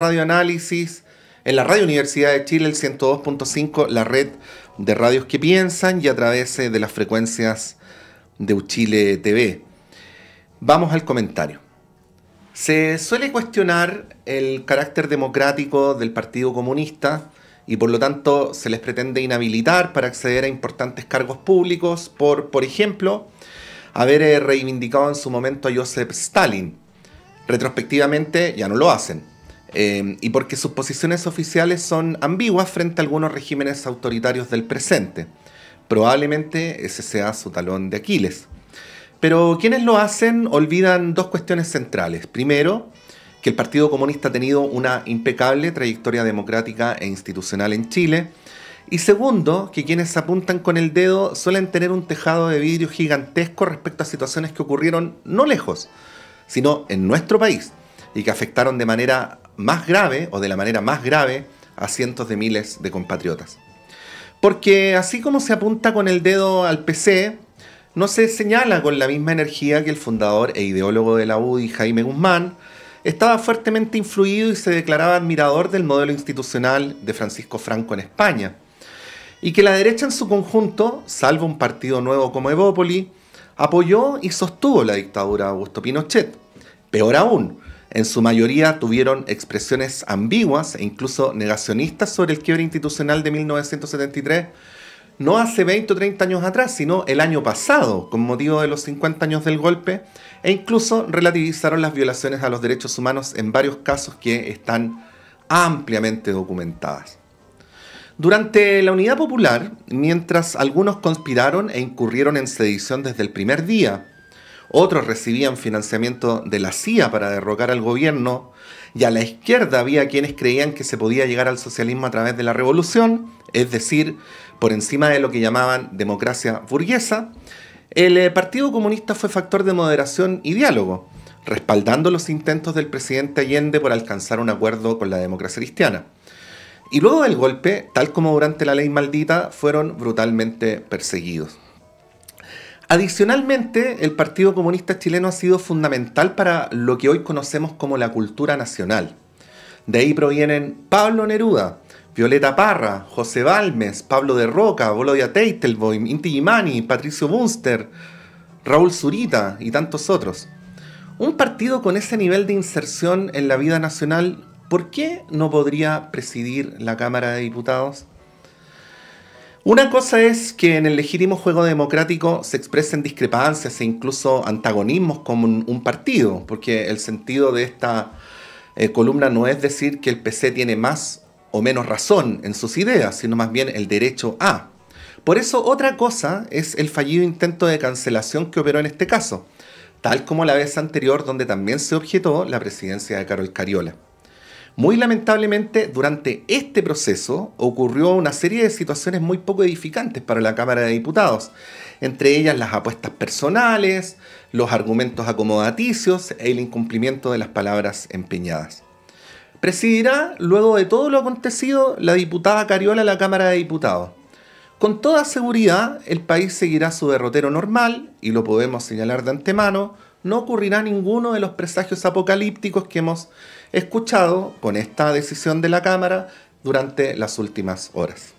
Radio Análisis, en la Radio Universidad de Chile, el 102.5, la red de radios que piensan y a través eh, de las frecuencias de Uchile TV. Vamos al comentario. Se suele cuestionar el carácter democrático del Partido Comunista y por lo tanto se les pretende inhabilitar para acceder a importantes cargos públicos por, por ejemplo, haber eh, reivindicado en su momento a Joseph Stalin. Retrospectivamente ya no lo hacen eh, y porque sus posiciones oficiales son ambiguas frente a algunos regímenes autoritarios del presente. Probablemente ese sea su talón de Aquiles. Pero quienes lo hacen olvidan dos cuestiones centrales. Primero, que el Partido Comunista ha tenido una impecable trayectoria democrática e institucional en Chile. Y segundo, que quienes apuntan con el dedo suelen tener un tejado de vidrio gigantesco respecto a situaciones que ocurrieron no lejos, sino en nuestro país, y que afectaron de manera más grave o de la manera más grave a cientos de miles de compatriotas. Porque así como se apunta con el dedo al PC, no se señala con la misma energía que el fundador e ideólogo de la UDI, Jaime Guzmán, estaba fuertemente influido y se declaraba admirador del modelo institucional de Francisco Franco en España. Y que la derecha en su conjunto, salvo un partido nuevo como Evópoli, apoyó y sostuvo la dictadura de Augusto Pinochet. Peor aún, en su mayoría tuvieron expresiones ambiguas e incluso negacionistas sobre el quiebre institucional de 1973, no hace 20 o 30 años atrás, sino el año pasado, con motivo de los 50 años del golpe, e incluso relativizaron las violaciones a los derechos humanos en varios casos que están ampliamente documentadas. Durante la Unidad Popular, mientras algunos conspiraron e incurrieron en sedición desde el primer día, otros recibían financiamiento de la CIA para derrocar al gobierno, y a la izquierda había quienes creían que se podía llegar al socialismo a través de la revolución, es decir, por encima de lo que llamaban democracia burguesa, el eh, Partido Comunista fue factor de moderación y diálogo, respaldando los intentos del presidente Allende por alcanzar un acuerdo con la democracia cristiana. Y luego del golpe, tal como durante la ley maldita, fueron brutalmente perseguidos. Adicionalmente, el Partido Comunista Chileno ha sido fundamental para lo que hoy conocemos como la cultura nacional. De ahí provienen Pablo Neruda, Violeta Parra, José Balmes, Pablo de Roca, Volodia Teitelboim, Inti Gimani, Patricio Bunster, Raúl Zurita y tantos otros. Un partido con ese nivel de inserción en la vida nacional, ¿por qué no podría presidir la Cámara de Diputados? Una cosa es que en el legítimo juego democrático se expresen discrepancias e incluso antagonismos con un, partido, porque el sentido de esta eh, columna no es decir que el PC tiene más o menos razón en sus ideas, sino más bien el derecho a. Por eso otra cosa es el fallido intento de cancelación que operó en este caso, tal como la vez anterior donde también se objetó la presidencia de Carol Cariola. Muy lamentablemente, durante este proceso ocurrió una serie de situaciones muy poco edificantes para la Cámara de Diputados, entre ellas las apuestas personales, los argumentos acomodaticios e el incumplimiento de las palabras empeñadas. Presidirá, luego de todo lo acontecido, la diputada Cariola la Cámara de Diputados. Con toda seguridad, el país seguirá su derrotero normal, y lo podemos señalar de antemano, no ocurrirá ninguno de los presagios apocalípticos que hemos escuchado con esta decisión de la Cámara durante las últimas horas.